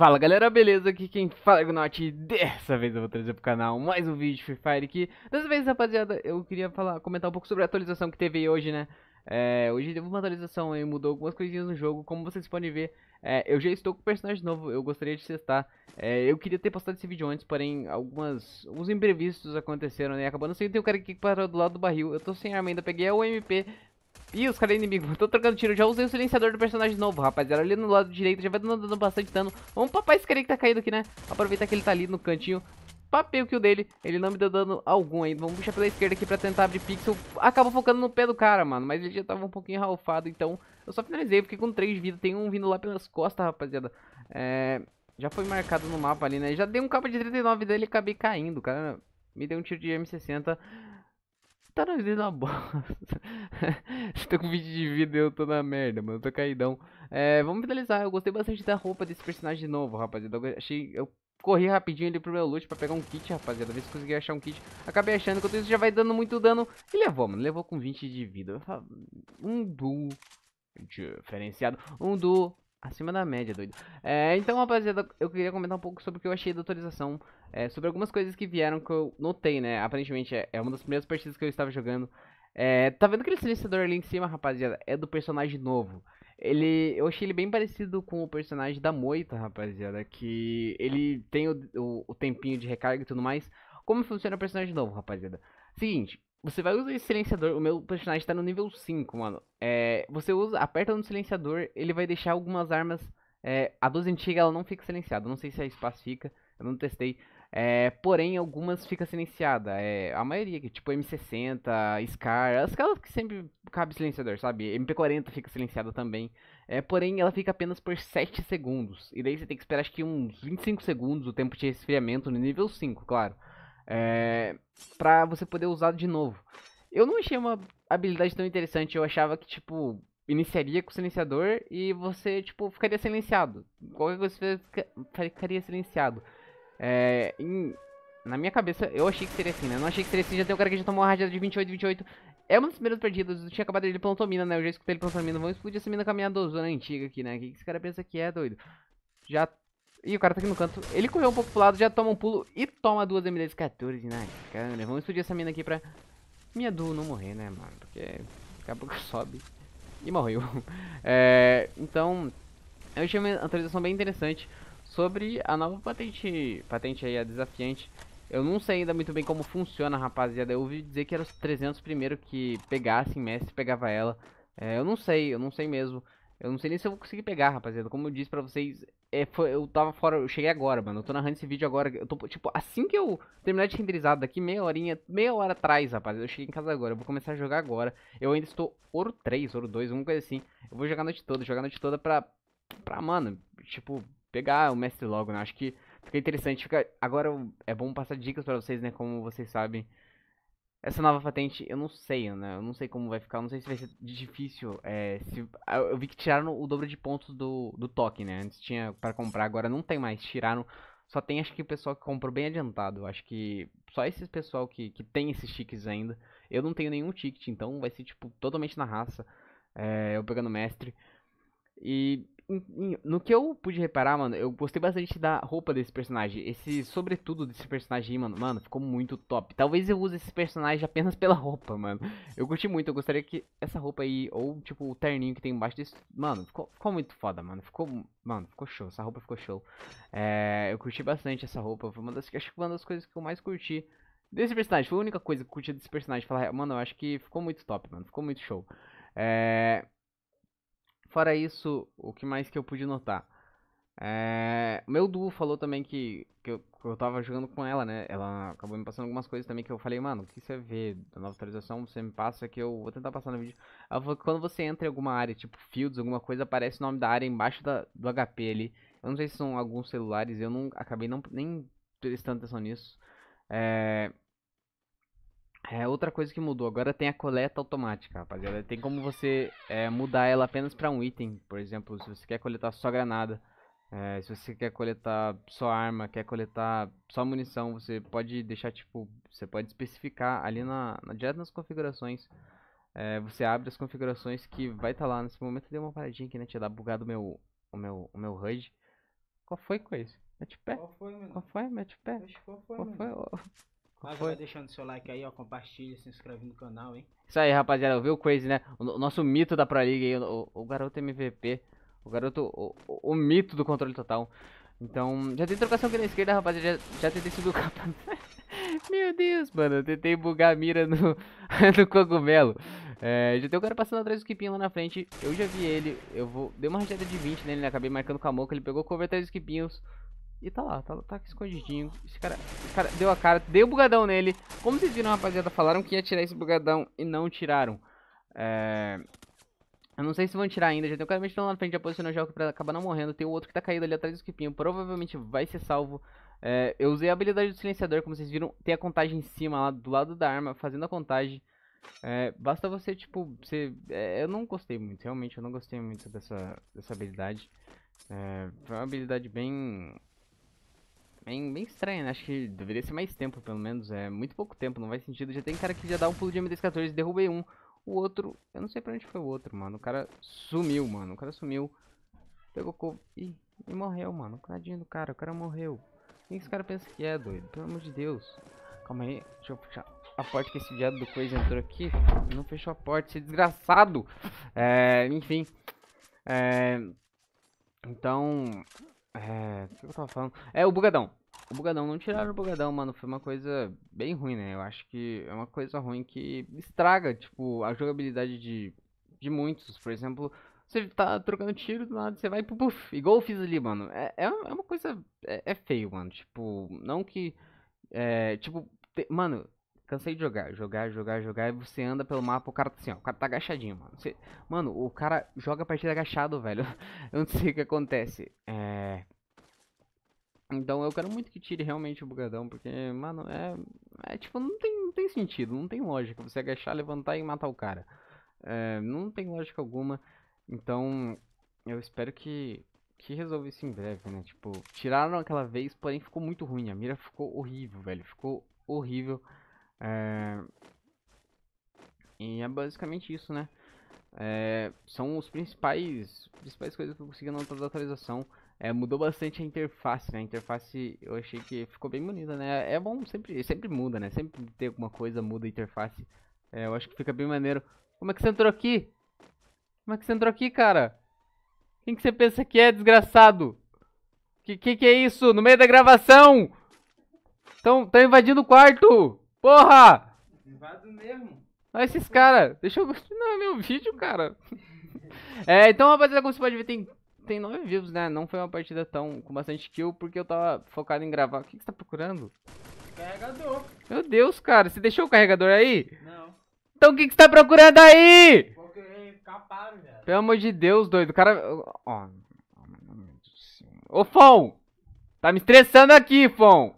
Fala galera, beleza? Aqui quem fala é o Note dessa vez eu vou trazer pro canal mais um vídeo de Free Fire aqui. Dessa vez, rapaziada, eu queria falar, comentar um pouco sobre a atualização que teve hoje, né? É, hoje teve uma atualização e mudou algumas coisinhas no jogo, como vocês podem ver, é, eu já estou com o personagem novo, eu gostaria de testar. É, eu queria ter postado esse vídeo antes, porém algumas, alguns imprevistos aconteceram, né? Acabou não sei, tem um cara aqui que parou do lado do barril, eu tô sem arma ainda, peguei a UMP, Ih, os caras inimigos, é inimigo. tô trocando tiro. Já usei o silenciador do personagem novo, rapaziada. Ali no lado direito, já vai dando, bastante dano. Vamos papar esse cara que tá caído aqui, né? Aproveitar que ele tá ali no cantinho. Papei o kill dele. Ele não me deu dano algum ainda. Vamos puxar pela esquerda aqui pra tentar abrir pixel. Acabou focando no pé do cara, mano. Mas ele já tava um pouquinho ralfado, então... Eu só finalizei, porque com 3 vidas. Tem um vindo lá pelas costas, rapaziada. É... Já foi marcado no mapa ali, né? Já dei um capa de 39 dele e acabei caindo, cara. Me deu um tiro de M60. Você tá na vida uma bosta. Você tá com 20 de vida e eu tô na merda, mano. Eu tô caidão. É, vamos finalizar. Eu gostei bastante da roupa desse personagem novo, rapaziada. Eu achei. Eu corri rapidinho ali pro meu loot pra pegar um kit, rapaziada. Ver se consegui achar um kit. Acabei achando, enquanto isso já vai dando muito dano. E levou, mano. Levou com 20 de vida. Hum, um duo diferenciado. Um duo acima da média, doido. É, então, rapaziada, eu queria comentar um pouco sobre o que eu achei da atualização, é, sobre algumas coisas que vieram que eu notei, né? Aparentemente, é, é uma das primeiras partidas que eu estava jogando. É, tá vendo aquele silenciador ali em cima, rapaziada? É do personagem novo. Ele, eu achei ele bem parecido com o personagem da Moita, rapaziada, que ele tem o, o, o tempinho de recarga e tudo mais. Como funciona o personagem novo, rapaziada? Seguinte, você vai usar esse silenciador. O meu personagem tá no nível 5, mano. É, você usa, aperta no silenciador, ele vai deixar algumas armas. É, a 12 antiga ela não fica silenciada. Não sei se a é espaço fica, eu não testei. É, porém, algumas fica silenciada. É, a maioria, tipo M60, Scar, as caras que sempre cabe silenciador, sabe? MP40 fica silenciada também. É, porém, ela fica apenas por 7 segundos. E daí você tem que esperar acho que uns 25 segundos o tempo de resfriamento no nível 5, claro é, para você poder usar de novo. Eu não achei uma habilidade tão interessante, eu achava que, tipo, iniciaria com o silenciador e você, tipo, ficaria silenciado. Qualquer coisa você ficaria silenciado. É, em, na minha cabeça, eu achei que seria assim, né? Eu não achei que seria assim, já tem um cara que já tomou uma rajada de 28, 28. É uma das primeiras perdidas, eu tinha acabado ele mina, né? Eu já escutei ele mina. vamos explodir essa mina caminhadora né? antiga aqui, né? O que esse cara pensa que é, doido? Já e o cara tá aqui no canto. Ele correu um pouco pro lado, já toma um pulo e toma duas md 14, né? Cara, vamos explodir essa mina aqui pra minha duo não morrer, né, mano? Porque daqui a pouco sobe e morreu. é, então, eu achei uma atualização bem interessante sobre a nova patente, patente aí, a desafiante. Eu não sei ainda muito bem como funciona, rapaziada. Eu ouvi dizer que era os 300 primeiro que pegassem Messi, pegava ela. É, eu não sei, eu não sei mesmo. Eu não sei nem se eu vou conseguir pegar, rapaziada. Como eu disse pra vocês, é, foi, eu tava fora, eu cheguei agora, mano. Eu tô narrando esse vídeo agora. Eu tô, tipo, assim que eu terminar de renderizar daqui meia horinha, meia hora atrás, rapaz. Eu cheguei em casa agora, eu vou começar a jogar agora. Eu ainda estou ouro 3, ouro 2, alguma coisa assim. Eu vou jogar a noite toda, jogar a noite toda pra, pra mano, tipo, pegar o mestre logo, né? Acho que fica interessante. Fica... Agora é bom passar dicas pra vocês, né? Como vocês sabem, essa nova patente, eu não sei, né? Eu não sei como vai ficar, eu não sei se vai ser difícil. É, se, ah, eu vi que tiraram o dobro de pontos do, do toque, né? Antes tinha para comprar, agora não tem mais. Tiraram. Só tem, acho que, o pessoal que comprou bem adiantado. Acho que só esses pessoal que, que tem esses tickets ainda. Eu não tenho nenhum ticket, então vai ser, tipo, totalmente na raça. É, eu pegando mestre. E no que eu pude reparar, mano, eu gostei bastante da roupa desse personagem. Esse, sobretudo, desse personagem, mano, mano, ficou muito top. Talvez eu use esse personagem apenas pela roupa, mano. Eu curti muito, eu gostaria que essa roupa aí, ou tipo, o terninho que tem embaixo desse. Mano, ficou, ficou muito foda, mano. Ficou. Mano, ficou show. Essa roupa ficou show. É, eu curti bastante essa roupa. Foi uma das. Acho que uma das coisas que eu mais curti desse personagem. Foi a única coisa que eu curti desse personagem. Falar, mano, eu acho que ficou muito top, mano. Ficou muito show. É. Fora isso, o que mais que eu pude notar? É, meu duo falou também que, que eu, que, eu, tava jogando com ela, né? Ela acabou me passando algumas coisas também que eu falei, mano, o que você vê da nova atualização? Você me passa que eu vou tentar passar no vídeo. Ela falou que quando você entra em alguma área, tipo Fields, alguma coisa, aparece o nome da área embaixo da, do HP ali. Eu não sei se são alguns celulares, eu não acabei não, nem prestando atenção nisso. É, é outra coisa que mudou. Agora tem a coleta automática, rapaziada. Tem como você é, mudar ela apenas para um item. Por exemplo, se você quer coletar só granada, é, se você quer coletar só arma, quer coletar só munição, você pode deixar tipo, você pode especificar ali na, na direto nas configurações. É, você abre as configurações que vai estar tá lá. Nesse momento deu uma paradinha aqui, né? Tinha dado bugado o meu, o meu, o meu HUD. Qual foi, coisa? Mete o pé. Qual foi, meu? Qual foi? Mete o pé. Qual foi, qual foi? Mas Foi. deixando seu like aí, ó, compartilha, se inscreve no canal, hein? Isso aí, rapaziada, viu o Crazy, né? O, nosso mito da Pro League aí, o, o, garoto MVP, o garoto, o, o, mito do controle total. Então, já tem trocação aqui na esquerda, rapaziada, já, já tentei subir o capa. Meu Deus, mano, eu tentei bugar a mira no, no cogumelo. É, já tem o cara passando atrás do Skipinho lá na frente. Eu já vi ele. Eu vou. Dei uma rajada de 20 nele, né? Acabei marcando com a mão, que Ele pegou cover atrás dos Skipinhos. E tá lá, tá, tá aqui escondidinho. Esse cara, esse cara deu a cara, deu bugadão nele. Como vocês viram, rapaziada, falaram que ia tirar esse bugadão e não tiraram. É... Eu não sei se vão tirar ainda, já tem um cara mexendo lá na frente, já posicionou o jogo pra acabar não morrendo. Tem o outro que tá caído ali atrás do esquipinho, provavelmente vai ser salvo. É... eu usei a habilidade do silenciador, como vocês viram, tem a contagem em cima lá, do lado da arma, fazendo a contagem. É... basta você, tipo, você... É, eu não gostei muito, realmente, eu não gostei muito dessa, dessa habilidade. É, foi uma habilidade bem Bem, bem estranho, né? Acho que deveria ser mais tempo, pelo menos. É muito pouco tempo, não faz sentido. Já tem cara que já dá um pulo de MD-14, derrubei um. O outro, eu não sei pra onde foi o outro, mano. O cara sumiu, mano. O cara sumiu. Pegou co... Ih, e morreu, mano. Cadinho do cara, o cara morreu. Quem esse cara pensa que é, doido? Pelo amor de Deus. Calma aí, deixa eu puxar a porta que esse diabo do Coisa entrou aqui. Não fechou a porta, esse desgraçado. É, enfim. É... Então, é, o que eu tava falando? É, o bugadão. O bugadão, não tiraram o bugadão, mano. Foi uma coisa bem ruim, né? Eu acho que é uma coisa ruim que estraga, tipo, a jogabilidade de, de muitos. Por exemplo, você tá trocando tiro do nada, você vai pro puff, igual eu fiz ali, mano. É, é, é, uma coisa. É, é feio, mano. Tipo, não que. É, tipo, te, mano, Cansei de jogar, jogar, jogar, jogar. E você anda pelo mapa, o cara tá assim, ó. O cara tá agachadinho, mano. Você, mano, o cara joga a partida agachado, velho. Eu não sei o que acontece. É. Então eu quero muito que tire realmente o bugadão, porque, mano, é. É tipo, não tem, não tem sentido, não tem lógica você agachar, levantar e matar o cara. É, não tem lógica alguma. Então, eu espero que que resolve isso em breve, né? Tipo, tiraram aquela vez, porém ficou muito ruim. A mira ficou horrível, velho. Ficou horrível. É... E é basicamente isso, né? É... São os principais, principais coisas que eu consegui anotar da atualização. É, mudou bastante a interface, né? A interface eu achei que ficou bem bonita, né? É bom, sempre, sempre muda, né? Sempre tem alguma coisa, muda a interface. É, eu acho que fica bem maneiro. Como é que você entrou aqui? Como é que você entrou aqui, cara? Quem que você pensa que é, desgraçado? Que que, que é isso? No meio da gravação! Estão invadindo o quarto! Porra! Invado mesmo. Olha esses caras. Deixa eu continuar é meu vídeo, cara. É, então, rapaziada, como você pode ver, tem, tem nove vivos, né? Não foi uma partida tão com bastante kill, porque eu tava focado em gravar. O que, você tá procurando? Carregador. Meu Deus, cara. Você deixou o carregador aí? Não. Então, o que, você tá procurando aí? Pelo amor de Deus, doido. O cara... Ó... Ô, Fon! Tá me estressando aqui, Fon!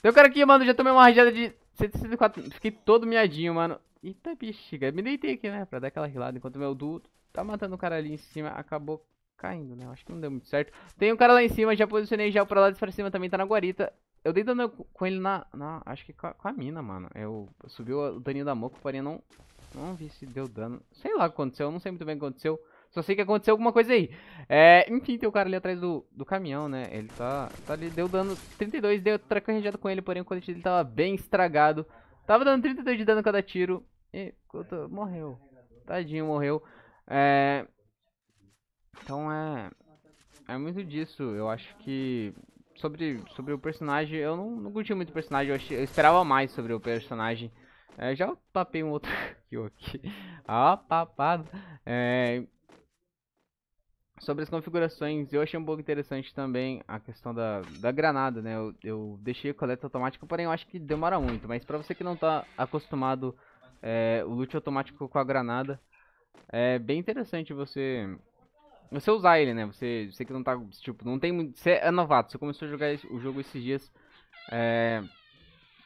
Tem um cara aqui, mano, já tomei uma rajada de 164. Fiquei todo miadinho, mano. Eita, bexiga. Me deitei aqui, né? Pra dar aquela rilada. Enquanto meu duo tá matando o cara ali em cima. Acabou caindo, né? Acho que não deu muito certo. Tem um cara lá em cima. Já posicionei já pra lá pra cima também. Tá na guarita. Eu dei dano com ele na... na acho que com a, com a, mina, mano. Eu subiu o daninho da moco. parei não... Não vi se deu dano. Sei lá o que aconteceu. Eu não sei muito bem o que aconteceu. Só sei que aconteceu alguma coisa aí. É, enfim, tem o cara ali atrás do, do caminhão, né? Ele tá, tá ali, deu dano 32, deu traco arranjado com ele, porém o colete dele tava bem estragado. Tava dando 32 de dano cada tiro. E morreu. Tadinho, morreu. É... Então é... É muito disso. Eu acho que... Sobre, sobre o personagem, eu não, não curti muito o personagem. Eu, achei, eu esperava mais sobre o personagem. É, já papei um outro aqui. Ó, ah, papado. É, Sobre as configurações, eu achei um pouco interessante também a questão da, da granada, né? Eu, eu deixei a coleta automática, porém eu acho que demora muito. Mas pra você que não tá acostumado é, o loot automático com a granada, é bem interessante você você usar ele, né? Você, você que não tá, tipo, não tem Você é novato, você começou a jogar o jogo esses dias, é,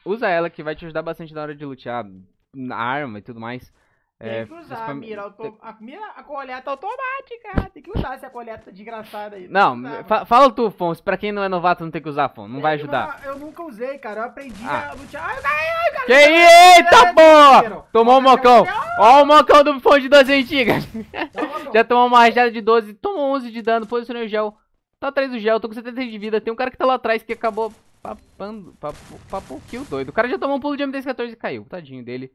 usa ela que vai te ajudar bastante na hora de lutear, na arma e tudo mais. Tem é, que usar a mira, a mira, a coleta automática. Tem que usar essa coleta desgraçada aí. Não, não fa fala tu, Fonso. Pra quem não é novato, não tem que usar, Fonso. Não vai ajudar. Eu, eu, nunca usei, cara. Eu aprendi ah. a lutar. Ai, ai, ai, que eita, porra! É, tomou o um mocão. Ó o mocão do Fonso de 12 antigas. Já tomou uma rajada de 12, tomou 11 de dano, Posicionou o gel. Tá atrás do gel, tô com 73 de vida. Tem um cara que tá lá atrás que acabou papando, papo, papo kill doido. O cara já tomou um pulo de MD14 e caiu. Tadinho dele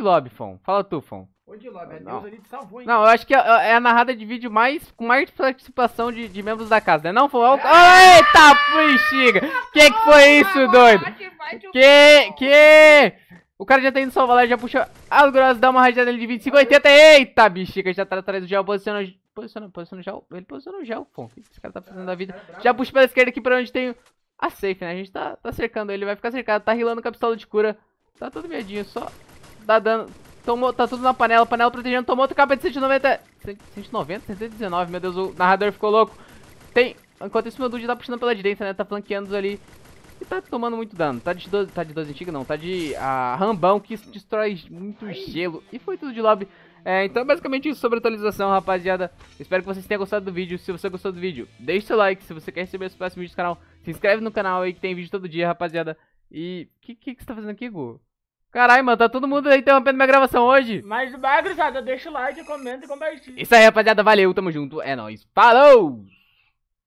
lobby, Fon. Fala tu, Fon. Odilob, a não. deusa ali te salvou, hein? Não, eu acho que é, a narrada de vídeo mais com mais participação de, de membros da casa, né? Não, Fon? Eu... É ah! É. Eita, bexiga! Que que foi isso, doido? Que, que... O cara já tá indo salvar lá, já puxa as grossas, dá uma rajada ali de 25, 80. Eita, bexiga, já tá atrás do gel, posiciona... Posiciona, posiciona o gel. Ele posiciona o gel, Fon. O que esse cara tá fazendo ah, da vida? É já puxa pela esquerda aqui pra onde tem a safe, né? A gente tá, tá cercando ele, vai ficar cercado. Tá rilando com a pistola de cura. Tá todo medinho, só Tá dando... Tomou, tá tudo na panela, panela protegendo, tomou outro capa de 190... 190? 119, meu Deus, o narrador ficou louco. Tem... Enquanto isso, meu Dude tá puxando pela direita, né? Tá flanqueando ali. E tá tomando muito dano. Tá de 12, tá de 12 antiga, não. Tá de ah, rambão, que destrói muito gelo. E foi tudo de lobby. É, então, basicamente isso sobre a atualização, rapaziada. Espero que vocês tenham gostado do vídeo. Se você gostou do vídeo, deixe seu like. Se você quer receber os próximos vídeos do canal, se inscreve no canal aí que tem vídeo todo dia, rapaziada. E o que, que, que você tá fazendo aqui, Gu? Caralho, mano, tá todo mundo aí interrompendo minha gravação hoje. Mas, bagulho, deixa o like, comenta e compartilha. Isso aí, rapaziada, valeu, tamo junto. É nóis. Falou!